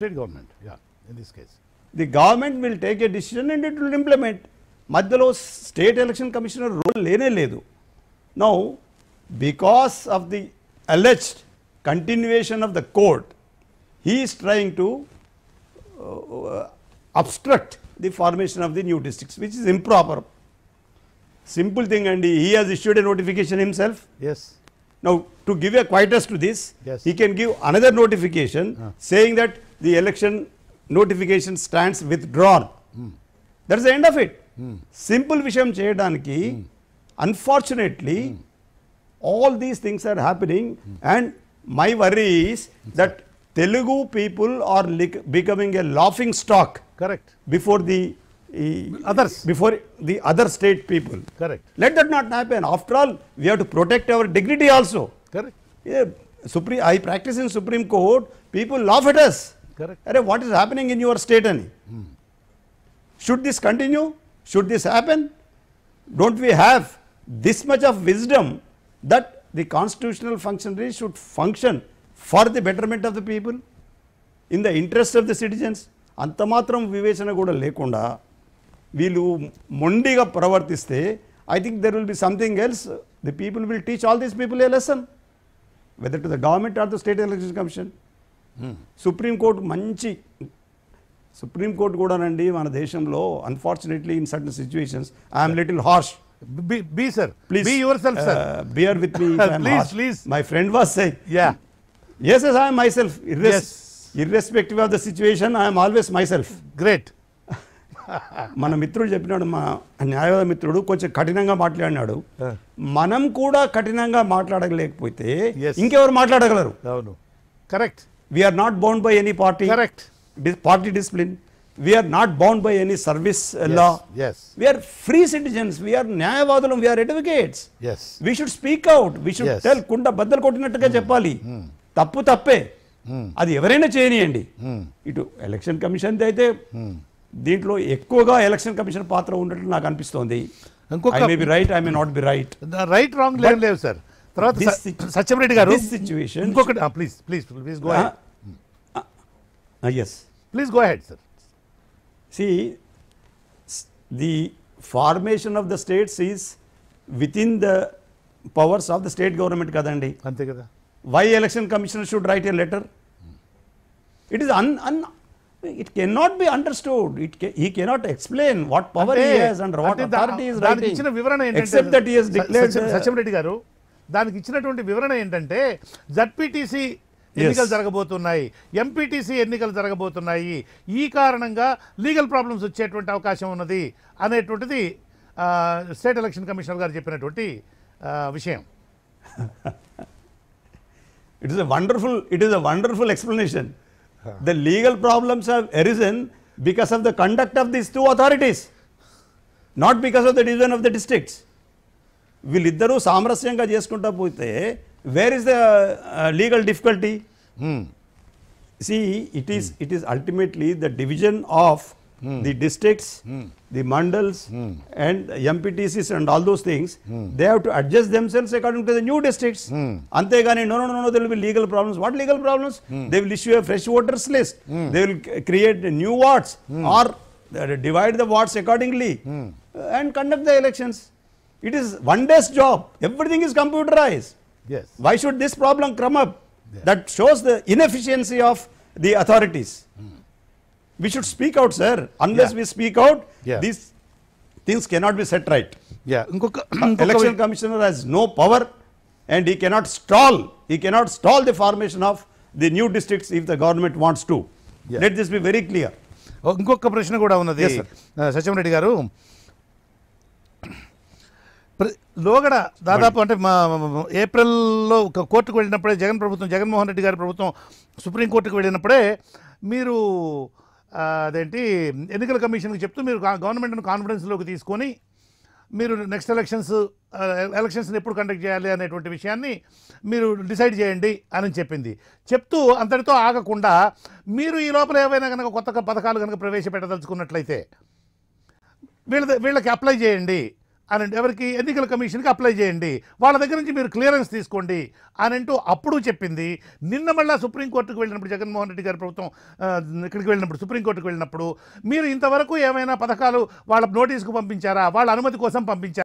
state government, yeah, in this case. The government will take a decision and it will implement. మధ్యలో state election commissioner role లేనే లేదు Now, because of the alleged continuation of the court, he is trying to uh, obstruct the formation of the new districts, which is improper. Simple thing, and he has issued a notification himself. Yes. Now, to give a quietus to this, yes. he can give another notification uh. saying that the election notification stands withdrawn. Hmm. That is the end of it. Hmm. Simple visham chedanki. Hmm. Unfortunately, hmm. all these things are happening and my worry is that Telugu people are becoming a laughing stock. Correct. Before the others. Before the other state people. Correct. Let that not happen. After all, we have to protect our dignity also. Correct. Yeah, Supreme, I practice in Supreme Court. People laugh at us. అరే what is happening in your state అని should this continue should this happen don't we have this much of wisdom that the constitutional functionary should function for the betterment of the people in the interest of the citizens అంత మాత్రం వివేచన కూడా లేకుండా వీళ్ళు మొండిగా ప్రవర్తిస్తే I think there will be something else the people will teach all these people a lesson whether to the government are the state election commission supreme court మంచి supreme court కూడానండి మన దేశంలో unfortunately in certain situations I'm little harsh be sir please yourself sir with me please my friend was say ya yes yes I'm myself irrespective of the situation I'm always myself great మన మిత్రుడు చెప్పినాడు మా న్యాయవాద మిత్రుడు కొంచెం కఠినంగా మాట్లాడినాడు మనం కూడా కఠినంగా మాట్లాడలేకపోతే ఇంకెవరు మాట్లాడగలరు అవును correct we are not bound by any party correct party discipline we are not bound by any service law yes we are free citizens we are న్యాయవాదులు we are advocates yes we should speak out we should tell కుండ బద్దలు కొట్టినట్టుగా hmm. చెప్పాలి hmm. తప్పు తప్పే hmm. అది ఎవరైనా చేయనియండి ఇటు election commission అయితే దీంట్లో ఎక్కువగా ఎలక్షన్ కమిషన్ పాత్ర ఉండట్లు నాకు అనిపిస్తోంది ఇంకొక I may be right I may not be right right wrong లేదు సార్ తర్వాత సత్యంరెడ్డి గారు ఇంకొకటి please please please go yes please go ahead sir see the formation of the states is within the powers of the state government కదండి అంతే కదా why election commissioner should write a letter it is un un it can not be understood it he cannot explain what power he and what authority is writing ఇచ్చిన వివరణ ఏంటంటే except that he declared Reddy గారు దానికి ఇచ్చినటువంటి వివరణ ఏంటంటే ZPTC ఎన్నికలు జరగబోతున్నాయి ఎంపీటీసీ ఎన్నికలు జరగబోతున్నాయి ఈ కారణంగా లీగల్ ప్రాబ్లమ్స్ వచ్చేటువంటి అవకాశం ఉన్నది అనేటువంటిది స్టేట్ ఎలక్షన్ కమిషనర్ గారు చెప్పినటువంటి విషయం it is a wonderful it is a wonderful explanation the legal problems have arisen because of the conduct of these two authorities not because of the division of the districts వీళ్ళిద్దరూ సామరస్యంగా చేసుకుంటా పోతే where is the legal difficulty see it is it is ultimately the division of the districts the mandals and MPTCs and all those things they have to adjust themselves according to the new districts అంతేగాని no no no there'll be legal problems what legal problems they will issue fresh voters list they will create new wards or divide the wards accordingly and conduct the elections It is one day's job. Everything is computerized. Yes. Why should this problem come up? That shows the inefficiency of the authorities. Mm. We should speak out, sir. Unless yeah. we speak out, yeah. these things cannot be set right. Yeah. Uh, election commissioner has no power and he cannot stall. He cannot stall the formation of the new districts if the government wants to. Let this be very clear. ఇంకొక ప్రశ్న కూడా లోగడ దాదాపు అంటే మా ఏప్రిల్లో ఒక కోర్టుకు వెళ్ళినప్పుడే జగన్ ప్రభుత్వం జగన్మోహన్ రెడ్డి గారి ప్రభుత్వం సుప్రీంకోర్టుకు వెళ్ళినప్పుడే మీరు అదేంటి ఎన్నికల కమిషన్కి చెప్తూ మీరు గవర్నమెంట్ను కాన్ఫిడెన్స్లోకి తీసుకొని మీరు నెక్స్ట్ ఎలక్షన్స్ ఎలక్షన్స్ని ఎప్పుడు కండక్ట్ చేయాలి అనేటువంటి విషయాన్ని మీరు డిసైడ్ చేయండి అని చెప్పింది చెప్తూ అంతటితో ఆగకుండా మీరు ఈ లోపల ఏవైనా కనుక కొత్త పథకాలు కనుక ప్రవేశపెట్టదలుచుకున్నట్లయితే వీళ్ళ వీళ్ళకి అప్లై చేయండి అని ఎవరికి ఎన్నికల కమిషన్కి అప్లై చేయండి వాళ్ళ దగ్గర నుంచి మీరు క్లియరెన్స్ తీసుకోండి అని అంటూ అప్పుడు చెప్పింది నిన్న మళ్ళీ సుప్రీంకోర్టుకు వెళ్ళినప్పుడు జగన్మోహన్ రెడ్డి గారి ప్రభుత్వం ఇక్కడికి వెళ్ళినప్పుడు సుప్రీంకోర్టుకు వెళ్ళినప్పుడు మీరు ఇంతవరకు ఏమైనా పథకాలు వాళ్ళ నోటీసుకు పంపించారా వాళ్ళ అనుమతి కోసం పంపించారా